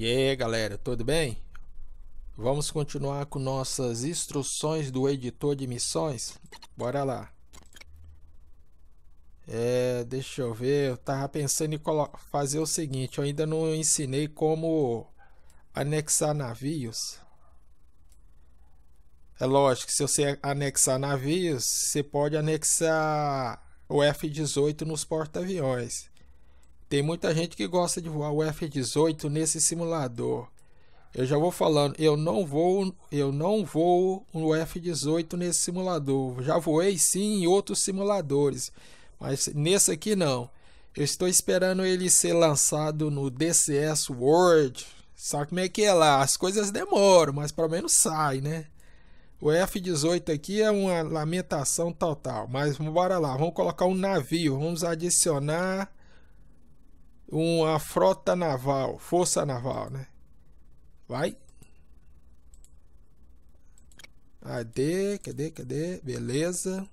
E aí galera, tudo bem? Vamos continuar com nossas instruções do editor de missões? Bora lá! É, deixa eu ver, eu tava pensando em fazer o seguinte, eu ainda não ensinei como anexar navios. É lógico que se você anexar navios, você pode anexar o F-18 nos porta-aviões. Tem muita gente que gosta de voar o F-18 nesse simulador. Eu já vou falando, eu não vou, eu não vou no F-18 nesse simulador. Já voei sim em outros simuladores, mas nesse aqui não. Eu estou esperando ele ser lançado no DCS World. Sabe como é que é lá? As coisas demoram, mas pelo menos sai, né? O F-18 aqui é uma lamentação total. Mas bora lá, vamos colocar um navio. Vamos adicionar uma frota naval, força naval, né? Vai. D, cadê, cadê? Beleza.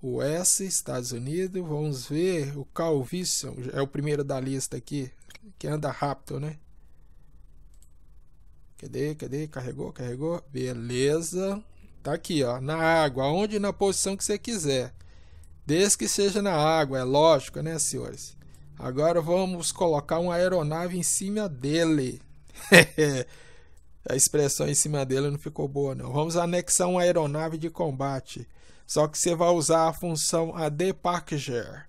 O S, Estados Unidos. Vamos ver o Calvício. É o primeiro da lista aqui. Que anda rápido, né? Cadê, cadê? Carregou, carregou. Beleza. Tá aqui, ó. Na água. Aonde na posição que você quiser. Desde que seja na água, é lógico, né, senhores? Agora vamos colocar uma aeronave em cima dele. a expressão em cima dele não ficou boa, não. Vamos anexar uma aeronave de combate. Só que você vai usar a função AD Packager.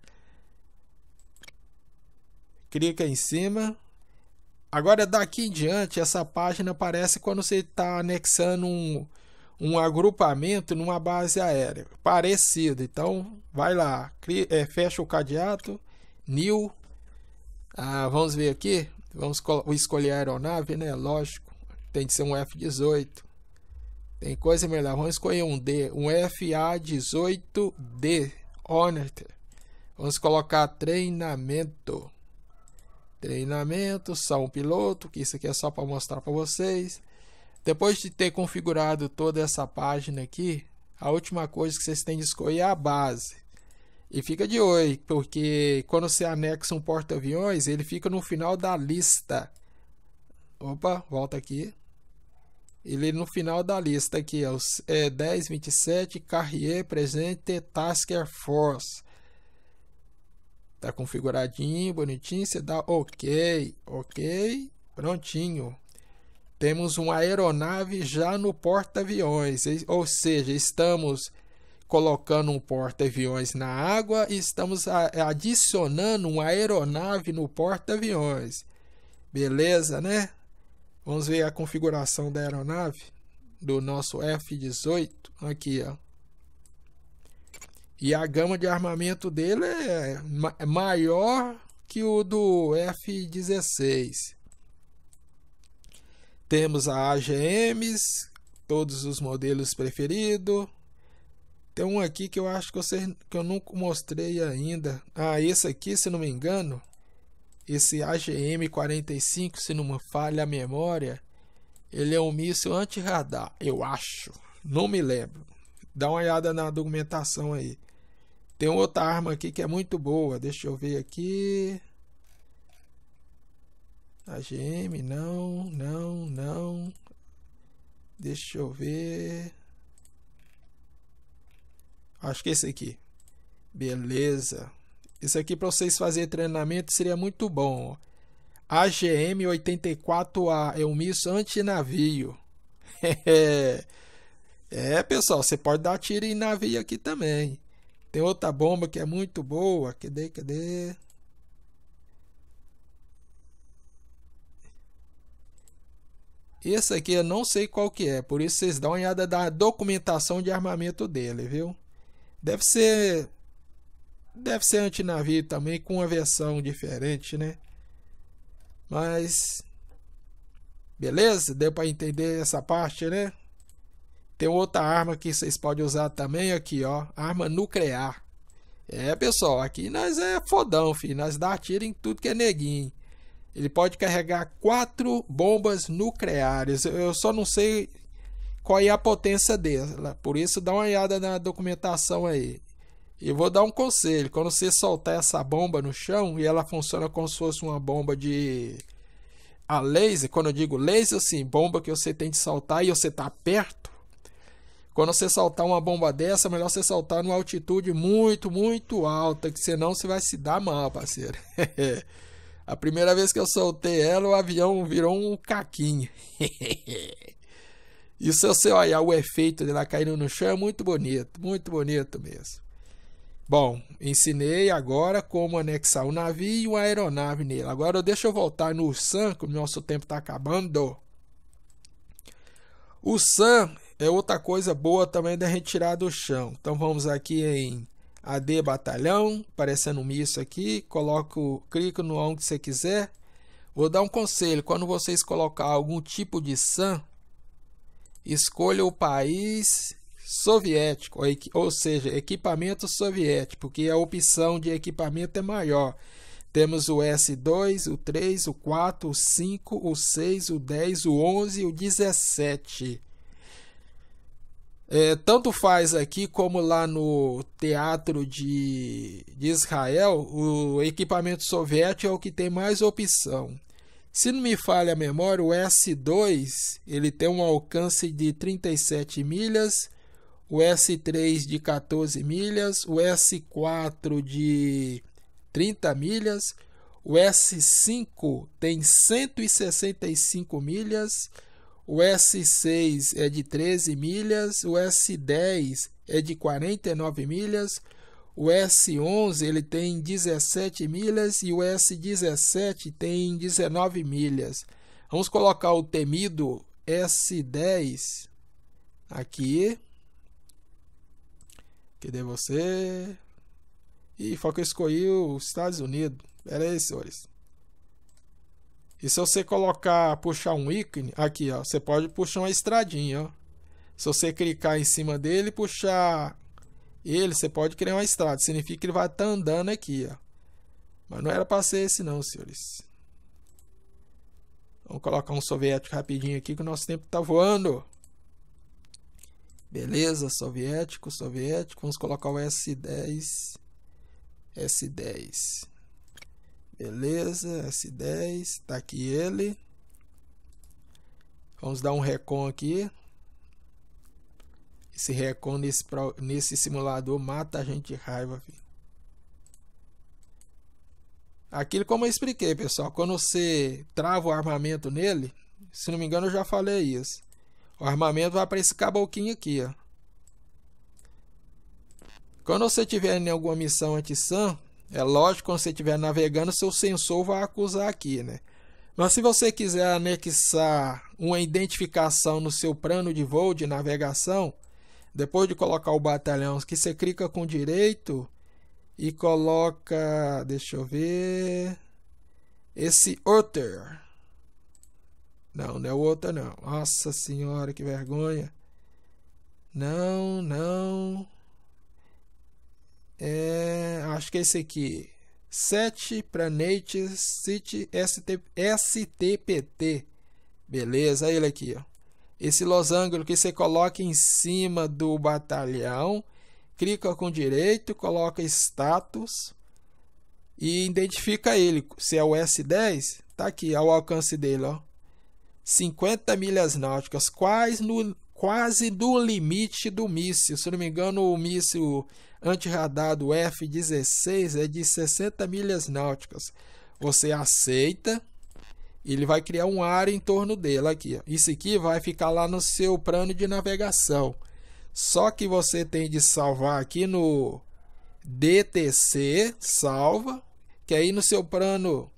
Clica em cima. Agora, daqui em diante, essa página aparece quando você está anexando um, um agrupamento numa base aérea. Parecido. Então, vai lá. Cria, é, fecha o cadeado new. Ah, vamos ver aqui. Vamos escolher a aeronave, né? Lógico. Tem que ser um F-18. Tem coisa melhor. Vamos escolher um D. Um FA-18D. Hornet. Vamos colocar treinamento. Treinamento, só um piloto, que isso aqui é só para mostrar para vocês. Depois de ter configurado toda essa página aqui, a última coisa que vocês têm de escolher é a base. E fica de oi, porque quando você anexa um porta-aviões, ele fica no final da lista. Opa, volta aqui. Ele no final da lista aqui, ó, é 1027 Carrier Presente Tasker Force. Tá configuradinho, bonitinho, você dá OK, OK, prontinho. Temos uma aeronave já no porta-aviões, ou seja, estamos colocando um porta-aviões na água e estamos adicionando uma aeronave no porta-aviões. Beleza, né? Vamos ver a configuração da aeronave do nosso F-18 aqui, ó. E a gama de armamento dele é, é maior que o do F-16. Temos a AGMs, todos os modelos preferidos, tem um aqui que eu acho que, vocês, que eu nunca mostrei ainda. Ah, esse aqui, se não me engano, esse AGM-45, se não me falha a memória, ele é um míssil anti-radar, eu acho. Não me lembro. Dá uma olhada na documentação aí. Tem outra arma aqui que é muito boa. Deixa eu ver aqui. AGM, não, não, não. Deixa eu ver. Acho que esse aqui. Beleza. Isso aqui para vocês fazerem treinamento seria muito bom. AGM-84A é um míssil antinavio. é, pessoal, você pode dar tiro em navio aqui também. Tem outra bomba que é muito boa. Cadê, cadê? Esse aqui eu não sei qual que é, por isso vocês dão uma olhada da documentação de armamento dele, viu? Deve ser. Deve ser antinavio também, com uma versão diferente, né? Mas. Beleza? Deu para entender essa parte, né? Tem outra arma que vocês podem usar também aqui, ó. Arma nuclear. É, pessoal, aqui nós é fodão, filho. Nós dá tiro em tudo que é neguinho. Ele pode carregar quatro bombas nucleares. Eu só não sei qual é a potência dela. Por isso, dá uma olhada na documentação aí. E vou dar um conselho: quando você soltar essa bomba no chão e ela funciona como se fosse uma bomba de. A laser, quando eu digo laser, assim, bomba que você tem de soltar e você está perto. Quando você soltar uma bomba dessa, é melhor você soltar numa altitude muito, muito alta, que senão você vai se dar mal, parceiro. a primeira vez que eu soltei ela, o avião virou um caquinho. E se você olhar o efeito dela caindo no chão, é muito bonito, muito bonito mesmo. Bom, ensinei agora como anexar um navio e uma aeronave nele. Agora deixa eu voltar no SAM, que o nosso tempo está acabando. O SAM é outra coisa boa também da gente tirar do chão. Então vamos aqui em AD Batalhão, aparecendo um míssil aqui. Coloco, clico no onde você quiser. Vou dar um conselho, quando vocês colocar algum tipo de SAM, escolha o país soviético, ou seja, equipamento soviético, porque a opção de equipamento é maior. Temos o S2, o 3, o 4, o 5, o 6, o 10, o 11 e o 17. É, tanto faz aqui como lá no teatro de, de Israel, o equipamento soviético é o que tem mais opção. Se não me falha a memória, o S2 ele tem um alcance de 37 milhas, o S3 de 14 milhas, o S4 de 30 milhas, o S5 tem 165 milhas, o S6 é de 13 milhas, o S10 é de 49 milhas, o S11 ele tem 17 milhas e o S17 tem 19 milhas. Vamos colocar o temido S10 aqui. Cadê você? E foco eu escolhi os Estados Unidos. Pera aí, senhores. E se você colocar, puxar um ícone, aqui ó, você pode puxar uma estradinha, ó. Se você clicar em cima dele e puxar ele, você pode criar uma estrada, significa que ele vai estar tá andando aqui, ó. Mas não era para ser esse não, senhores. Vamos colocar um soviético rapidinho aqui que o nosso tempo está voando. Beleza, soviético, soviético. Vamos colocar o S10. S10. Beleza, S10. Está aqui ele. Vamos dar um recon aqui. Esse recon nesse, nesse simulador mata a gente de raiva, filho. Aquilo como eu expliquei, pessoal. Quando você trava o armamento nele, se não me engano eu já falei isso. O armamento vai para esse caboclinho aqui, ó. Quando você tiver em alguma missão anti-SAM, é lógico, quando você estiver navegando, seu sensor vai acusar aqui, né? Mas se você quiser anexar uma identificação no seu plano de voo de navegação, depois de colocar o batalhão, que você clica com direito e coloca, deixa eu ver, esse Otter. Não, não é o Otter não. Nossa senhora, que vergonha. Não, não. É, acho que é esse aqui. 7 Planet City STPT. Beleza, ele aqui, ó. Esse losango que você coloca em cima do batalhão, clica com direito, coloca status e identifica ele. Se é o S10, tá aqui ao alcance dele, ó. 50 milhas náuticas, quase no, quase do limite do míssil. Se não me engano, o míssil antirradar do F-16 é de 60 milhas náuticas. Você aceita ele vai criar um área em torno dele aqui. Ó. Isso aqui vai ficar lá no seu plano de navegação. Só que você tem de salvar aqui no DTC, salva, que aí no seu plano...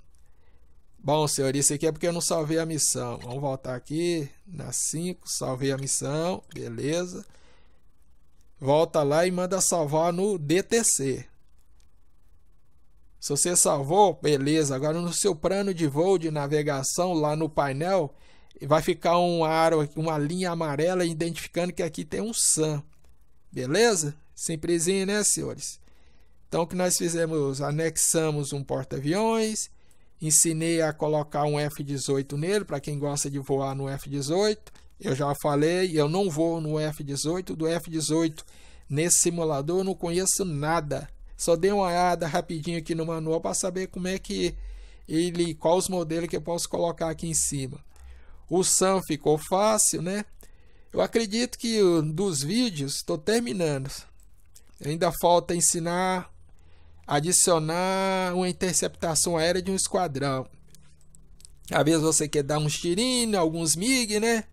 Bom, senhor, isso aqui é porque eu não salvei a missão. Vamos voltar aqui na 5, salvei a missão, beleza. Volta lá e manda salvar no DTC. Se você salvou, beleza. Agora no seu plano de voo de navegação lá no painel, vai ficar um aro, uma linha amarela identificando que aqui tem um SAM. Beleza? Simplesinho, né, senhores? Então o que nós fizemos? Anexamos um porta-aviões, ensinei a colocar um F-18 nele, para quem gosta de voar no F-18. Eu já falei, eu não vou no F-18. Do F-18 nesse simulador eu não conheço nada. Só dei uma olhada rapidinho aqui no manual para saber como é que ele, quais os modelos que eu posso colocar aqui em cima. O Sam ficou fácil, né? Eu acredito que dos vídeos estou terminando. Ainda falta ensinar adicionar uma interceptação aérea de um esquadrão. Às vezes você quer dar uns tirinhos, alguns MIG, né?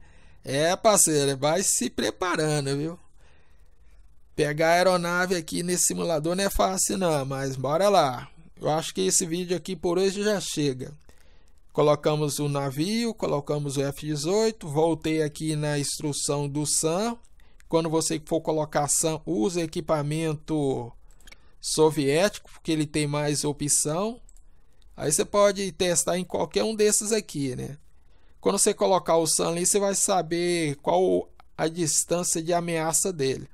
É, parceiro, vai se preparando, viu? Pegar a aeronave aqui nesse simulador não é fácil não, mas bora lá. Eu acho que esse vídeo aqui por hoje já chega. Colocamos o navio, colocamos o F-18, voltei aqui na instrução do SAM. Quando você for colocar SAM, use equipamento soviético, porque ele tem mais opção. Aí você pode testar em qualquer um desses aqui, né? Quando você colocar o SAM ali, você vai saber qual a distância de ameaça dele.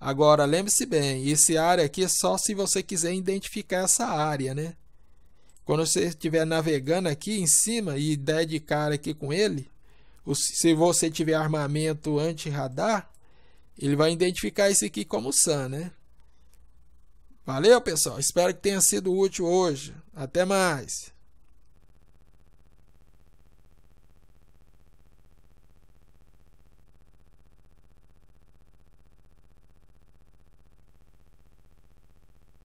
Agora, lembre-se bem, esse área aqui é só se você quiser identificar essa área, né? Quando você estiver navegando aqui em cima e der de cara aqui com ele, se você tiver armamento anti-radar, ele vai identificar esse aqui como SAN, né? Valeu, pessoal. Espero que tenha sido útil hoje. Até mais.